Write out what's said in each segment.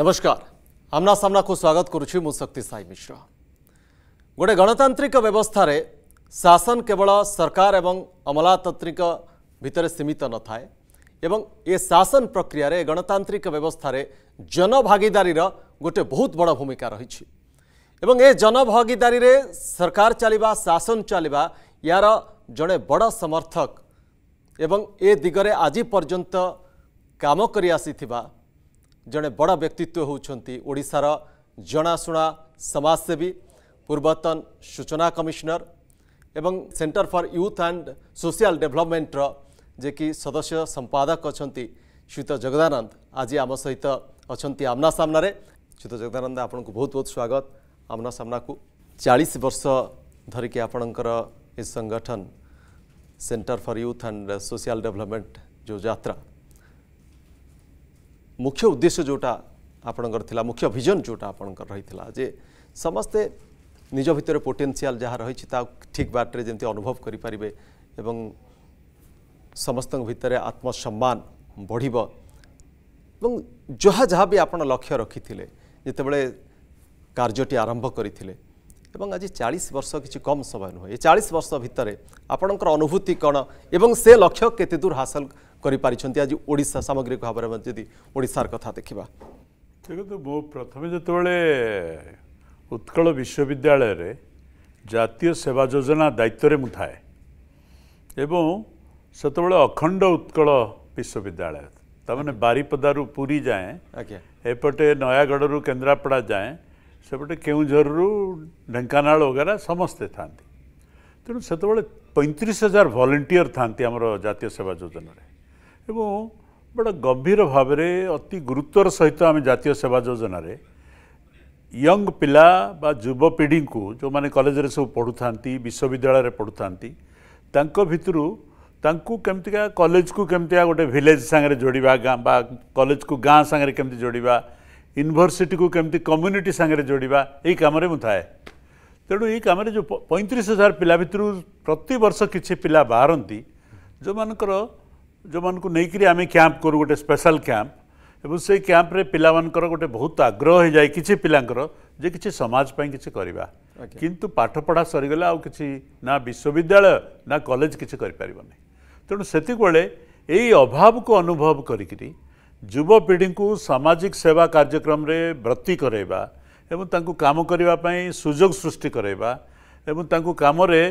नमस्कार आमना को स्वागत करुच्ची मु शक्ति साई मिश्रा गोटे गणतांत्रिक व्यवस्था रे शासन केवल सरकार एवं अमलातंत्री भितर सीमित न थाए एवं ये शासन प्रक्रिय गणतांत्रिक व्यवस्था जनभागीदारी गोटे बहुत बड़ भूमिका रही ए जनभागीदारी सरकार चलवा शासन चलवा यार जड़े बड़ समर्थक एवं ए दिगरे आज पर्यत काम करी ଜଣେ ବଡ଼ ବ୍ୟକ୍ତିତ୍ୱ ହେଉଛନ୍ତି ଓଡ଼ିଶାର ଜଣାଶୁଣା ସମାଜସେବୀ ପୂର୍ବତନ ସୂଚନା କମିଶନର ଏବଂ centre for youth and social ଡେଭଲପମେଣ୍ଟର ଯେ କି ସଦସ୍ୟ ସମ୍ପାଦକ ଅଛନ୍ତି ଶ୍ରୀତ ଜଗଦାନନ୍ଦ ଆଜି ଆମ ସହିତ ଅଛନ୍ତି ଆମ୍ନା ସାମ୍ନାରେ ଶ୍ରୀତ ଜଗଦାନନ୍ଦ ଆପଣଙ୍କୁ ବହୁତ ବହୁତ ସ୍ୱାଗତ ଆମ୍ନା ସାମ୍ନାକୁ ଚାଳିଶ ବର୍ଷ ଧରିକି ଆପଣଙ୍କର ଏ ସଂଗଠନ centre for youth and social development ଯେଉଁ ଯାତ୍ରା ମୁଖ୍ୟ ଉଦ୍ଦେଶ୍ୟ ଯେଉଁଟା ଆପଣଙ୍କର ଥିଲା ମୁଖ୍ୟ ଭିଜନ ଯେଉଁଟା ଆପଣଙ୍କର ରହିଥିଲା ଯେ ସମସ୍ତେ ନିଜ ଭିତରେ ପୋଟେନ୍ସିଆଲ ଯାହା ରହିଛି ତା ଠିକ୍ ବାଟରେ ଯେମିତି ଅନୁଭବ କରିପାରିବେ ଏବଂ ସମସ୍ତଙ୍କ ଭିତରେ ଆତ୍ମସମ୍ମାନ ବଢ଼ିବ ଏବଂ ଯାହା ଯାହା ବି ଆପଣ ଲକ୍ଷ୍ୟ ରଖିଥିଲେ ଯେତେବେଳେ କାର୍ଯ୍ୟଟି ଆରମ୍ଭ କରିଥିଲେ ଏବଂ ଆଜି ଚାଳିଶ ବର୍ଷ କିଛି କମ୍ ସମୟ ନୁହେଁ ଏ ଚାଳିଶ ବର୍ଷ ଭିତରେ ଆପଣଙ୍କର ଅନୁଭୂତି କ'ଣ ଏବଂ ସେ ଲକ୍ଷ୍ୟ କେତେ ଦୂର ହାସଲ କରିପାରିଛନ୍ତି ଆଜି ଓଡ଼ିଶା ସାମଗ୍ରିକ ଭାବରେ ଯଦି ଓଡ଼ିଶାର କଥା ଦେଖିବା ଦେଖନ୍ତୁ ମୁଁ ପ୍ରଥମେ ଯେତେବେଳେ ଉତ୍କଳ ବିଶ୍ୱବିଦ୍ୟାଳୟରେ ଜାତୀୟ ସେବା ଯୋଜନା ଦାୟିତ୍ୱରେ ମୁଁ ଥାଏ ଏବଂ ସେତେବେଳେ ଅଖଣ୍ଡ ଉତ୍କଳ ବିଶ୍ୱବିଦ୍ୟାଳୟ ତାମାନେ ବାରିପଦାରୁ ପୁରୀ ଯାଏଁ ଏପଟେ ନୟାଗଡ଼ରୁ କେନ୍ଦ୍ରାପଡ଼ା ଯାଏଁ ସେପଟେ କେଉଁଝରରୁ ଢେଙ୍କାନାଳ ବଗେରା ସମସ୍ତେ ଥାନ୍ତି ତେଣୁ ସେତେବେଳେ ପଇଁତିରିଶ ହଜାର ଭଲେଣ୍ଟିୟର ଥାନ୍ତି ଆମର ଜାତୀୟ ସେବା ଯୋଜନାରେ ଏବଂ ବଡ଼ ଗମ୍ଭୀର ଭାବରେ ଅତି ଗୁରୁତ୍ୱର ସହିତ ଆମେ ଜାତୀୟ ସେବା ଯୋଜନାରେ ୟଙ୍ଗ ପିଲା ବା ଯୁବପିଢ଼ିଙ୍କୁ ଯେଉଁମାନେ କଲେଜରେ ସବୁ ପଢ଼ୁଥାନ୍ତି ବିଶ୍ୱବିଦ୍ୟାଳୟରେ ପଢ଼ୁଥାନ୍ତି ତାଙ୍କ ଭିତରୁ ତାଙ୍କୁ କେମିତିକା କଲେଜକୁ କେମିତିକା ଗୋଟେ ଭିଲେଜ୍ ସାଙ୍ଗରେ ଯୋଡ଼ିବା ଗାଁ ବା କଲେଜକୁ ଗାଁ ସାଙ୍ଗରେ କେମିତି ଯୋଡ଼ିବା ୟୁନିଭର୍ସିଟିକୁ କେମିତି କମ୍ୟୁନିଟି ସାଙ୍ଗରେ ଯୋଡ଼ିବା ଏଇ କାମରେ ମୁଁ ଥାଏ ତେଣୁ ଏଇ କାମରେ ଯେଉଁ ପଇଁତିରିଶ ହଜାର ପିଲା ଭିତରୁ ପ୍ରତିବର୍ଷ କିଛି ପିଲା ବାହାରନ୍ତି ଯେଉଁମାନଙ୍କର ଯେଉଁମାନଙ୍କୁ ନେଇକରି ଆମେ କ୍ୟାମ୍ପ କରୁ ଗୋଟେ ସ୍ପେଶାଲ କ୍ୟାମ୍ପ ଏବଂ ସେଇ କ୍ୟାମ୍ପରେ ପିଲାମାନଙ୍କର ଗୋଟେ ବହୁତ ଆଗ୍ରହ ହେଇଯାଏ କିଛି ପିଲାଙ୍କର ଯେ କିଛି ସମାଜ ପାଇଁ କିଛି କରିବା କିନ୍ତୁ ପାଠପଢ଼ା ସରିଗଲେ ଆଉ କିଛି ନା ବିଶ୍ୱବିଦ୍ୟାଳୟ ନା କଲେଜ କିଛି କରିପାରିବନି ତେଣୁ ସେତିକିବେଳେ ଏଇ ଅଭାବକୁ ଅନୁଭବ କରିକିରି ଯୁବପିଢ଼ିଙ୍କୁ ସାମାଜିକ ସେବା କାର୍ଯ୍ୟକ୍ରମରେ ବ୍ରତି କରାଇବା ଏବଂ ତାଙ୍କୁ କାମ କରିବା ପାଇଁ ସୁଯୋଗ ସୃଷ୍ଟି କରାଇବା ଏବଂ ତାଙ୍କୁ କାମରେ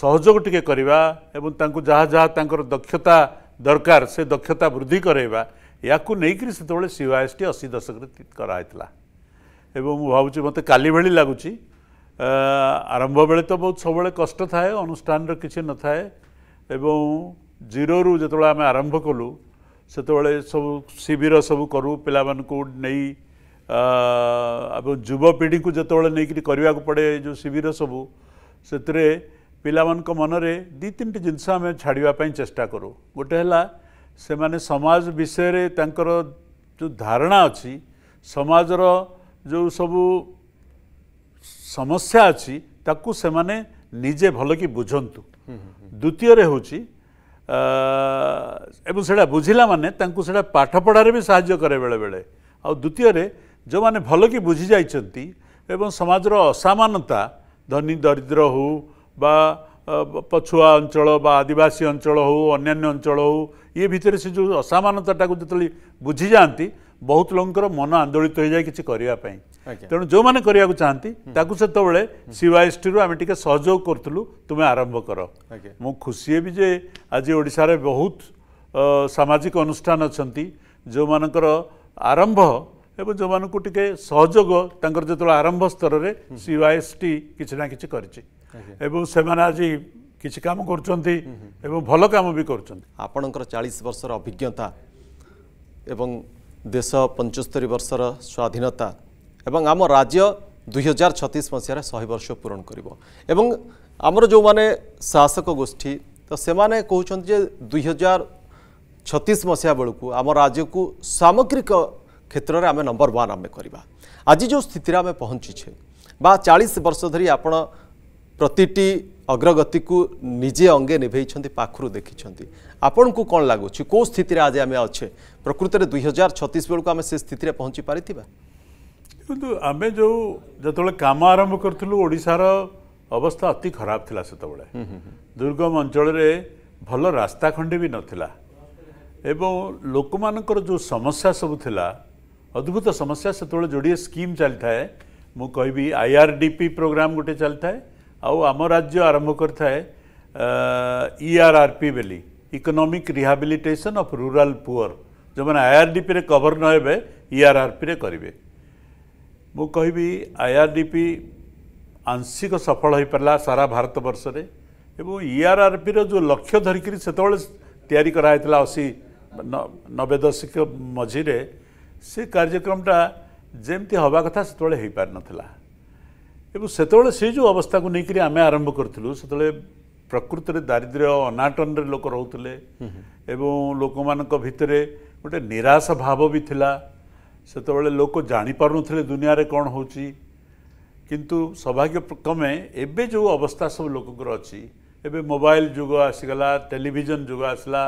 ସହଯୋଗ ଟିକେ କରିବା ଏବଂ ତାଙ୍କୁ ଯାହା ଯାହା ତାଙ୍କର ଦକ୍ଷତା ଦରକାର ସେ ଦକ୍ଷତା ବୃଦ୍ଧି କରାଇବା ଏହାକୁ ନେଇକରି ସେତେବେଳେ ସିୱାଏସ୍ଟି ଅଶି ଦଶକରେ କରାହେଇଥିଲା ଏବଂ ମୁଁ ଭାବୁଛି ମୋତେ କାଲି ଭଳି ଲାଗୁଛି ଆରମ୍ଭ ବେଳେ ତ ବହୁତ ସବୁବେଳେ କଷ୍ଟ ଥାଏ ଅନୁଷ୍ଠାନର କିଛି ନଥାଏ ଏବଂ ଜିରୋରୁ ଯେତେବେଳେ ଆମେ ଆରମ୍ଭ କଲୁ ସେତେବେଳେ ସବୁ ଶିବିର ସବୁ କରୁ ପିଲାମାନଙ୍କୁ ନେଇ ଏବଂ ଯୁବପିଢ଼ିକୁ ଯେତେବେଳେ ନେଇକରି କରିବାକୁ ପଡ଼େ ଏ ଯେଉଁ ଶିବିର ସବୁ ସେଥିରେ ପିଲାମାନଙ୍କ ମନରେ ଦୁଇ ତିନିଟି ଜିନିଷ ଆମେ ଛାଡ଼ିବା ପାଇଁ ଚେଷ୍ଟା କରୁ ଗୋଟେ ହେଲା ସେମାନେ ସମାଜ ବିଷୟରେ ତାଙ୍କର ଯେଉଁ ଧାରଣା ଅଛି ସମାଜର ଯେଉଁ ସବୁ ସମସ୍ୟା ଅଛି ତାକୁ ସେମାନେ ନିଜେ ଭଲକି ବୁଝନ୍ତୁ ଦ୍ୱିତୀୟରେ ହେଉଛି ଏବଂ ସେଇଟା ବୁଝିଲା ମାନେ ତାଙ୍କୁ ସେଇଟା ପାଠପଢ଼ାରେ ବି ସାହାଯ୍ୟ କରେ ବେଳେବେଳେ ଆଉ ଦ୍ୱିତୀୟରେ ଯେଉଁମାନେ ଭଲକି ବୁଝିଯାଇଛନ୍ତି ଏବଂ ସମାଜର ଅସାମାନତା ଧନୀ ଦରିଦ୍ର ହେଉ ବା ପଛୁଆ ଅଞ୍ଚଳ ବା ଆଦିବାସୀ ଅଞ୍ଚଳ ହେଉ ଅନ୍ୟାନ୍ୟ ଅଞ୍ଚଳ ହେଉ ଇଏ ଭିତରେ ସେ ଯେଉଁ ଅସମାନତାଟାକୁ ଯେତେବେଳେ ବୁଝିଯାଆନ୍ତି ବହୁତ ଲୋକଙ୍କର ମନ ଆନ୍ଦୋଳିତ ହୋଇଯାଏ କିଛି କରିବା ପାଇଁ ତେଣୁ ଯେଉଁମାନେ କରିବାକୁ ଚାହାନ୍ତି ତାକୁ ସେତେବେଳେ ସିୱାଇଏସ୍ଟିରୁ ଆମେ ଟିକିଏ ସହଯୋଗ କରୁଥିଲୁ ତୁମେ ଆରମ୍ଭ କର ମୁଁ ଖୁସି ହେବି ଯେ ଆଜି ଓଡ଼ିଶାରେ ବହୁତ ସାମାଜିକ ଅନୁଷ୍ଠାନ ଅଛନ୍ତି ଯେଉଁମାନଙ୍କର ଆରମ୍ଭ ଏବଂ ଯେଉଁମାନଙ୍କୁ ଟିକିଏ ସହଯୋଗ ତାଙ୍କର ଯେତେବେଳେ ଆରମ୍ଭ ସ୍ତରରେ ସିୱାଏସ୍ଟି କିଛି ନା କିଛି କରିଛି ଏବଂ ସେମାନେ ଆଜି କିଛି କାମ କରୁଛନ୍ତି ଏବଂ ଭଲ କାମ ବି କରୁଛନ୍ତି ଆପଣଙ୍କର ଚାଳିଶ ବର୍ଷର ଅଭିଜ୍ଞତା ଏବଂ ଦେଶ ପଞ୍ଚସ୍ତରୀ ବର୍ଷର ସ୍ୱାଧୀନତା ଏବଂ ଆମ ରାଜ୍ୟ ଦୁଇହଜାର ଛତିଶ ମସିହାରେ ଶହେ ବର୍ଷ ପୂରଣ କରିବ ଏବଂ ଆମର ଯେଉଁମାନେ ଶାସକ ଗୋଷ୍ଠୀ ତ ସେମାନେ କହୁଛନ୍ତି ଯେ ଦୁଇହଜାର ଛତିଶ ମସିହା ବେଳକୁ ଆମ ରାଜ୍ୟକୁ ସାମଗ୍ରିକ କ୍ଷେତ୍ରରେ ଆମେ ନମ୍ବର ୱାନ୍ ଆମେ କରିବା ଆଜି ଯେଉଁ ସ୍ଥିତିରେ ଆମେ ପହଞ୍ଚିଛେ ବା ଚାଳିଶ ବର୍ଷ ଧରି ଆପଣ ପ୍ରତିଟି ଅଗ୍ରଗତିକୁ ନିଜେ ଅଙ୍ଗେ ନିଭେଇଛନ୍ତି ପାଖରୁ ଦେଖିଛନ୍ତି ଆପଣଙ୍କୁ କ'ଣ ଲାଗୁଛି କେଉଁ ସ୍ଥିତିରେ ଆଜି ଆମେ ଅଛେ ପ୍ରକୃତରେ ଦୁଇ ହଜାର ଛତିଶ ବେଳକୁ ଆମେ ସେ ସ୍ଥିତିରେ ପହଞ୍ଚି ପାରିଥିବା କିନ୍ତୁ ଆମେ ଯେଉଁ ଯେତେବେଳେ କାମ ଆରମ୍ଭ କରିଥିଲୁ ଓଡ଼ିଶାର ଅବସ୍ଥା ଅତି ଖରାପ ଥିଲା ସେତେବେଳେ ଦୁର୍ଗମ ଅଞ୍ଚଳରେ ଭଲ ରାସ୍ତା ଖଣ୍ଡେ ବି ନଥିଲା ଏବଂ ଲୋକମାନଙ୍କର ଯେଉଁ ସମସ୍ୟା ସବୁ ଥିଲା ଅଦ୍ଭୁତ ସମସ୍ୟା ସେତେବେଳେ ଯୋଡ଼ିଏ ସ୍କିମ୍ ଚାଲିଥାଏ ମୁଁ କହିବି I R D P programme ଗୋଟେ ଚାଲିଥାଏ ଆଉ ଆମ ରାଜ୍ୟ ଆରମ୍ଭ କରିଥାଏ ଇଆର୍ଆର୍ପି ବୋଲି economic rehabilitation of rural poor ଯେଉଁମାନେ ଆଇଆର୍ଡିପିରେ କଭର୍ ନ ହେବେ ଇଆର୍ଆର୍ପିରେ କରିବେ ମୁଁ କହିବି ଆଇଆର୍ଡିପି ଆଂଶିକ ସଫଳ ହୋଇପାରିଲା ସାରା ଭାରତବର୍ଷରେ ଏବଂ ଇଆର୍ଆର୍ପିର ଯେଉଁ ଲକ୍ଷ୍ୟ ଧରିକିରି ସେତେବେଳେ ତିଆରି କରାହେଇଥିଲା ଅଶୀ ନବେ ଦଶକ ମଝିରେ ସେ କାର୍ଯ୍ୟକ୍ରମଟା ଯେମିତି ହେବା କଥା ସେତେବେଳେ ହୋଇପାରିନଥିଲା ଏବଂ ସେତେବେଳେ ସେ ଯେଉଁ ଅବସ୍ଥାକୁ ନେଇକରି ଆମେ ଆରମ୍ଭ କରିଥିଲୁ ସେତେବେଳେ ପ୍ରକୃତରେ ଦାରିଦ୍ର୍ୟ ଅନାଟନରେ ଲୋକ ରହୁଥିଲେ ଏବଂ ଲୋକମାନଙ୍କ ଭିତରେ ଗୋଟେ ନିରାଶ ଭାବ ବି ଥିଲା ସେତେବେଳେ ଲୋକ ଜାଣିପାରୁନଥିଲେ ଦୁନିଆରେ କ'ଣ ହେଉଛି କିନ୍ତୁ ସୌଭାଗ୍ୟ କ୍ରମେ ଏବେ ଯେଉଁ ଅବସ୍ଥା ସବୁ ଲୋକଙ୍କର ଅଛି ଏବେ ମୋବାଇଲ ଯୁଗ ଆସିଗଲା ଟେଲିଭିଜନ ଯୁଗ ଆସିଲା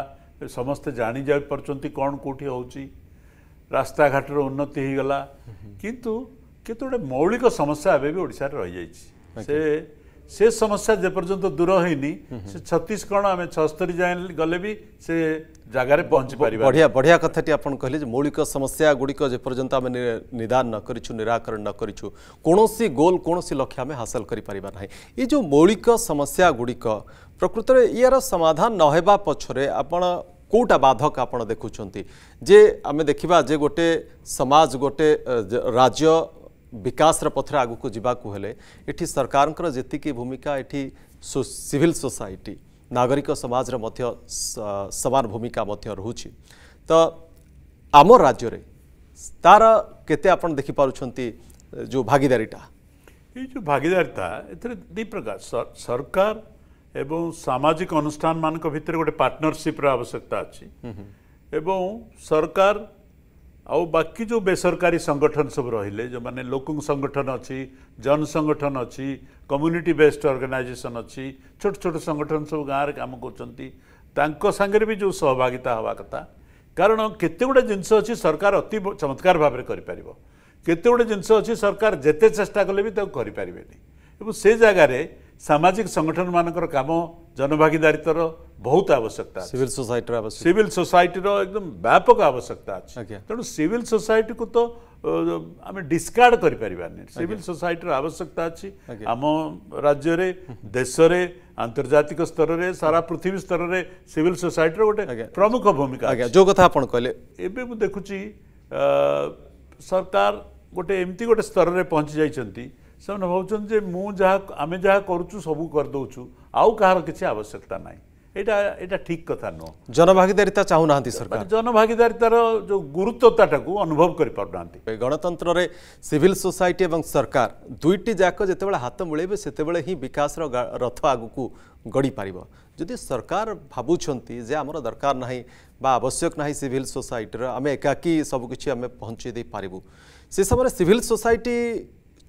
ସମସ୍ତେ ଜାଣିଯାଇପାରୁଛନ୍ତି କ'ଣ କେଉଁଠି ହେଉଛି ରାସ୍ତାଘାଟର ଉନ୍ନତି ହୋଇଗଲା କିନ୍ତୁ କିନ୍ତୁ ଗୋଟେ ମୌଳିକ ସମସ୍ୟା ଏବେ ବି ଓଡ଼ିଶାରେ ରହିଯାଇଛି ସେ ସେ ସମସ୍ୟା ଯେପର୍ଯ୍ୟନ୍ତ ଦୂର ହେଇନି ସେ ଛତିଶ କ'ଣ ଆମେ ଛସ୍ତରୀ ଯାଏ ଗଲେ ବି ସେ ଜାଗାରେ ପହଞ୍ଚି ପାରିବା ବଢ଼ିଆ ବଢ଼ିଆ କଥାଟି ଆପଣ କହିଲେ ଯେ ମୌଳିକ ସମସ୍ୟା ଗୁଡ଼ିକ ଯେପର୍ଯ୍ୟନ୍ତ ଆମେ ନିଦାନ ନ କରିଛୁ ନିରାକରଣ ନ କରିଛୁ କୌଣସି ଗୋଲ୍ କୌଣସି ଲକ୍ଷ୍ୟ ଆମେ ହାସଲ କରିପାରିବା ନାହିଁ ଏ ଯେଉଁ ମୌଳିକ ସମସ୍ୟା ଗୁଡ଼ିକ ପ୍ରକୃତରେ ଏହାର ସମାଧାନ ନ ହେବା ପଛରେ ଆପଣ କେଉଁଟା ବାଧକ ଆପଣ ଦେଖୁଛନ୍ତି ଯେ ଆମେ ଦେଖିବା ଯେ ଗୋଟେ ସମାଜ ଗୋଟେ ରାଜ୍ୟ ବିକାଶର ପଥରେ ଆଗକୁ ଯିବାକୁ ହେଲେ ଏଠି ସରକାରଙ୍କର ଯେତିକି ଭୂମିକା ଏଠି ସିଭିଲ୍ ସୋସାଇଟି ନାଗରିକ ସମାଜର ମଧ୍ୟ ସମାନ ଭୂମିକା ମଧ୍ୟ ରହୁଛି ତ ଆମ ରାଜ୍ୟରେ ତାର କେତେ ଆପଣ ଦେଖିପାରୁଛନ୍ତି ଯେଉଁ ଭାଗିଦାରୀଟା ଏଇ ଯେଉଁ ଭାଗିଦାରିତା ଏଥିରେ ଦୁଇ ପ୍ରକାର ସରକାର ଏବଂ ସାମାଜିକ ଅନୁଷ୍ଠାନମାନଙ୍କ ଭିତରେ ଗୋଟେ ପାର୍ଟନରସିପ୍ର ଆବଶ୍ୟକତା ଅଛି ଏବଂ ସରକାର ଆଉ ବାକି ଯେଉଁ ବେସରକାରୀ ସଂଗଠନ ସବୁ ରହିଲେ ଯେଉଁମାନେ ଲୋକଙ୍କ ସଂଗଠନ ଅଛି ଜନସଂଗଠନ ଅଛି କମ୍ୟୁନିଟି ବେସ୍ଡ ଅର୍ଗାନାଇଜେସନ୍ ଅଛି ଛୋଟ ଛୋଟ ସଂଗଠନ ସବୁ ଗାଁରେ କାମ କରୁଛନ୍ତି ତାଙ୍କ ସାଙ୍ଗରେ ବି ଯେଉଁ ସହଭାଗିତା ହେବା କଥା କାରଣ କେତେ ଗୁଡ଼ିଏ ଜିନିଷ ଅଛି ସରକାର ଅତି ଚମତ୍କାର ଭାବରେ କରିପାରିବ କେତେ ଗୁଡ଼ିଏ ଜିନିଷ ଅଛି ସରକାର ଯେତେ ଚେଷ୍ଟା କଲେ ବି ତାକୁ କରିପାରିବେନି ଏବଂ ସେ ଜାଗାରେ सामाजिक संगठन सङ्गठन मनभागिदारित्व बहुत आवश्यकता सिभ सोसै सिभ सोसैटर एकदम व्यापक आवश्यकतािभेल सोसैटीको त आम डिस गरिपरानी सिविल सोसाइटी आवश्यकता अब आम राज्य देश देशले आन्तर्जातिक स्तर सारा पृथ्वी स्तरले सिभ सोसै गा प्रमुख भूमिका जो कथा कहिले एउटा देखुँछु सरकार गोटे गोटे स्तर पहचि जाइन्छ ସେମାନେ ଭାବୁଛନ୍ତି ଯେ ମୁଁ ଯାହା ଆମେ ଯାହା କରୁଛୁ ସବୁ କରିଦେଉଛୁ ଆଉ କାହାର କିଛି ଆବଶ୍ୟକତା ନାହିଁ ଏଇଟା ଏଇଟା ଠିକ୍ କଥା ନୁହଁ ଜନଭାଗିଦାରିତା ଚାହୁଁନାହାନ୍ତି ସରକାର ଜନଭାଗିଦାରିତାର ଯେଉଁ ଗୁରୁତ୍ୱତାଟାକୁ ଅନୁଭବ କରିପାରୁନାହାନ୍ତି ଗଣତନ୍ତ୍ରରେ ସିଭିଲ ସୋସାଇଟି ଏବଂ ସରକାର ଦୁଇଟି ଯାକ ଯେତେବେଳେ ହାତ ମିଳେଇବେ ସେତେବେଳେ ହିଁ ବିକାଶର ରଥ ଆଗକୁ ଗଡ଼ିପାରିବ ଯଦି ସରକାର ଭାବୁଛନ୍ତି ଯେ ଆମର ଦରକାର ନାହିଁ ବା ଆବଶ୍ୟକ ନାହିଁ ସିଭିଲ ସୋସାଇଟିର ଆମେ ଏକାକି ସବୁକିଛି ଆମେ ପହଞ୍ଚେଇ ଦେଇପାରିବୁ ସେ ସମୟରେ ସିଭିଲ ସୋସାଇଟି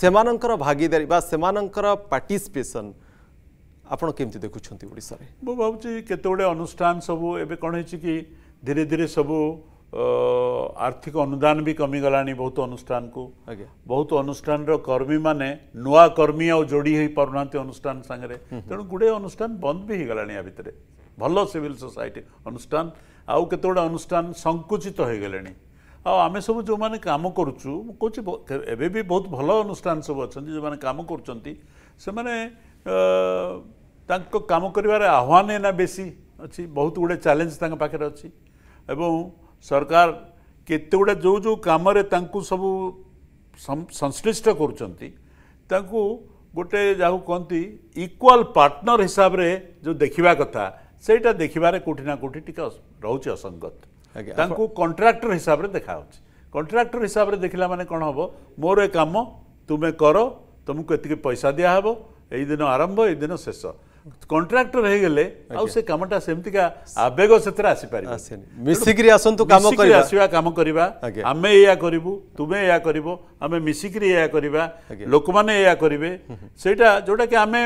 ସେମାନଙ୍କର ଭାଗିଦାରୀ ବା ସେମାନଙ୍କର ପାର୍ଟିସିପେସନ୍ ଆପଣ କେମିତି ଦେଖୁଛନ୍ତି ଓଡ଼ିଶାରେ ମୁଁ ଭାବୁଛି କେତେ ଗୁଡ଼ିଏ ଅନୁଷ୍ଠାନ ସବୁ ଏବେ କ'ଣ ହେଇଛି କି ଧୀରେ ଧୀରେ ସବୁ ଆର୍ଥିକ ଅନୁଦାନ ବି କମିଗଲାଣି ବହୁତ ଅନୁଷ୍ଠାନକୁ ଆଜ୍ଞା ବହୁତ ଅନୁଷ୍ଠାନର କର୍ମୀମାନେ ନୂଆ କର୍ମୀ ଆଉ ଯୋଡ଼ି ହେଇପାରୁନାହାନ୍ତି ଅନୁଷ୍ଠାନ ସାଙ୍ଗରେ ତେଣୁ ଗୁଡ଼ିଏ ଅନୁଷ୍ଠାନ ବନ୍ଦ ବି ହେଇଗଲାଣି ୟା ଭିତରେ ଭଲ ସିଭିଲ୍ ସୋସାଇଟି ଅନୁଷ୍ଠାନ ଆଉ କେତେ ଗୁଡ଼ିଏ ଅନୁଷ୍ଠାନ ସଙ୍କୁଚିତ ହେଇଗଲେଣି ଆଉ ଆମେ ସବୁ ଯେଉଁମାନେ କାମ କରୁଛୁ ମୁଁ କହୁଛି ଏବେ ବି ବହୁତ ଭଲ ଅନୁଷ୍ଠାନ ସବୁ ଅଛନ୍ତି ଯେଉଁମାନେ କାମ କରୁଛନ୍ତି ସେମାନେ ତାଙ୍କ କାମ କରିବାର ଆହ୍ୱାନ ଏନା ବେଶୀ ଅଛି ବହୁତ ଗୁଡ଼ିଏ ଚ୍ୟାଲେଞ୍ଜ ତାଙ୍କ ପାଖରେ ଅଛି ଏବଂ ସରକାର କେତେଗୁଡ଼େ ଯେଉଁ ଯେଉଁ କାମରେ ତାଙ୍କୁ ସବୁ ସଂଶ୍ଳିଷ୍ଟ କରୁଛନ୍ତି ତାଙ୍କୁ ଗୋଟେ ଯାହାକୁ କହନ୍ତି ଇକ୍ୱାଲ୍ ପାର୍ଟନର ହିସାବରେ ଯେଉଁ ଦେଖିବା କଥା ସେଇଟା ଦେଖିବାରେ କେଉଁଠି ନା କେଉଁଠି ଟିକେ ରହୁଛି ଅସଙ୍ଗତ ତାଙ୍କୁ କଣ୍ଟ୍ରାକ୍ଟର ହିସାବରେ ଦେଖାହେଉଛି କଣ୍ଟ୍ରାକ୍ଟର ହିସାବରେ ଦେଖିଲା ମାନେ କ'ଣ ହେବ ମୋର ଏ କାମ ତୁମେ କର ତୁମକୁ ଏତିକି ପଇସା ଦିଆହେବ ଏଇଦିନ ଆରମ୍ଭ ଏଇଦିନ ଶେଷ କଣ୍ଟ୍ରାକ୍ଟର ହେଇଗଲେ ଆଉ ସେ କାମଟା ସେମିତିକା ଆବେଗ ସେଥିରେ ଆସିପାରିବ ମିଶିକିରି ଆସନ୍ତୁ କାମ କରିବା ଆସିବା କାମ କରିବା ଆମେ ଏଇଆ କରିବୁ ତୁମେ ଏଇଆ କରିବ ଆମେ ମିଶିକିରି ଏଇଆ କରିବା ଲୋକମାନେ ଏଇଆ କରିବେ ସେଇଟା ଯୋଉଟାକି ଆମେ